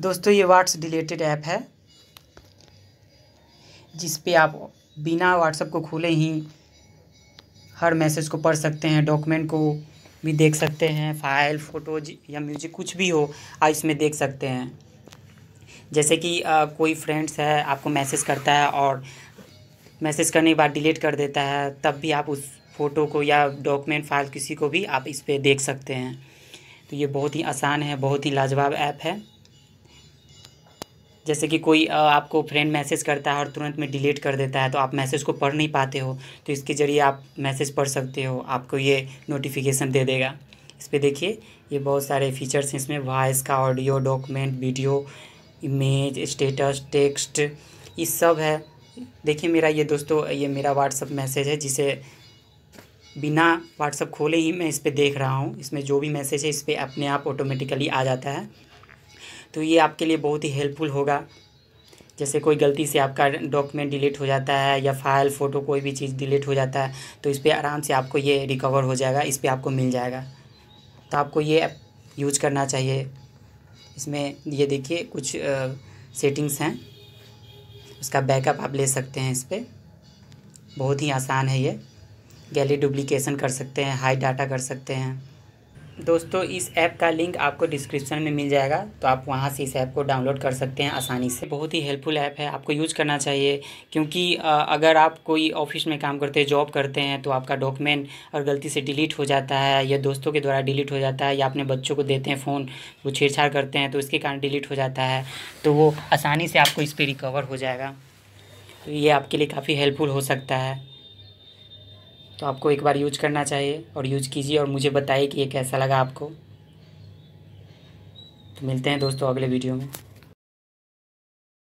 दोस्तों ये what's deleted app है जिस पे आप बिना व्हाट्सएप को खोले ही हर मैसेज को पढ़ सकते हैं डॉक्यूमेंट को भी देख सकते हैं फाइल फोटोज या म्यूजिक कुछ भी हो आप इसमें देख सकते हैं जैसे कि आ, कोई फ्रेंड्स है आपको मैसेज करता है और मैसेज करने के बाद डिलीट कर देता है तब भी आप उस फ़ोटो को या डॉक्यूमेंट फाइल किसी को भी आप इस पर देख सकते हैं तो ये बहुत ही आसान है बहुत ही लाजवाब ऐप है जैसे कि कोई आपको फ्रेंड मैसेज करता है और तुरंत में डिलीट कर देता है तो आप मैसेज को पढ़ नहीं पाते हो तो इसके ज़रिए आप मैसेज पढ़ सकते हो आपको ये नोटिफिकेशन दे देगा इस पर देखिए ये बहुत सारे फीचर्स हैं इसमें वॉइस का audio document video image status text ये सब है देखिए मेरा ये दोस्तों ये मेरा व्हाट्सअप मैसेज है जिसे बिना व्हाट्सअप खोले ही मैं इस पर देख रहा हूँ इसमें जो भी मैसेज है इस पर अपने आप ऑटोमेटिकली आ जाता है तो ये आपके लिए बहुत ही हेल्पफुल होगा जैसे कोई गलती से आपका डॉक्यूमेंट डिलीट हो जाता है या फाइल फ़ोटो कोई भी चीज़ डिलीट हो जाता है तो इस पर आराम से आपको ये रिकवर हो जाएगा इस पर आपको मिल जाएगा तो आपको ये ऐप यूज करना चाहिए इसमें ये देखिए कुछ आ, सेटिंग्स हैं उसका बैकअप आप ले सकते हैं इस पर बहुत ही आसान है ये गैली डुप्लिकेशन कर सकते हैं हाई डाटा कर सकते हैं दोस्तों इस ऐप का लिंक आपको डिस्क्रिप्शन में मिल जाएगा तो आप वहाँ से इस ऐप को डाउनलोड कर सकते हैं आसानी से बहुत ही हेल्पफुल ऐप है आपको यूज करना चाहिए क्योंकि अगर आप कोई ऑफिस में काम करते हैं जॉब करते हैं तो आपका डॉक्यूमेंट और गलती से डिलीट हो जाता है या दोस्तों के द्वारा डिलीट हो जाता है या अपने बच्चों को देते हैं फ़ोन वो छेड़छाड़ करते हैं तो इसके कारण डिलीट हो जाता है तो वो आसानी से आपको इस पर रिकवर हो जाएगा तो ये आपके लिए काफ़ी हेल्पफुल हो सकता है तो आपको एक बार यूज करना चाहिए और यूज कीजिए और मुझे बताइए कि ये कैसा लगा आपको तो मिलते हैं दोस्तों अगले वीडियो में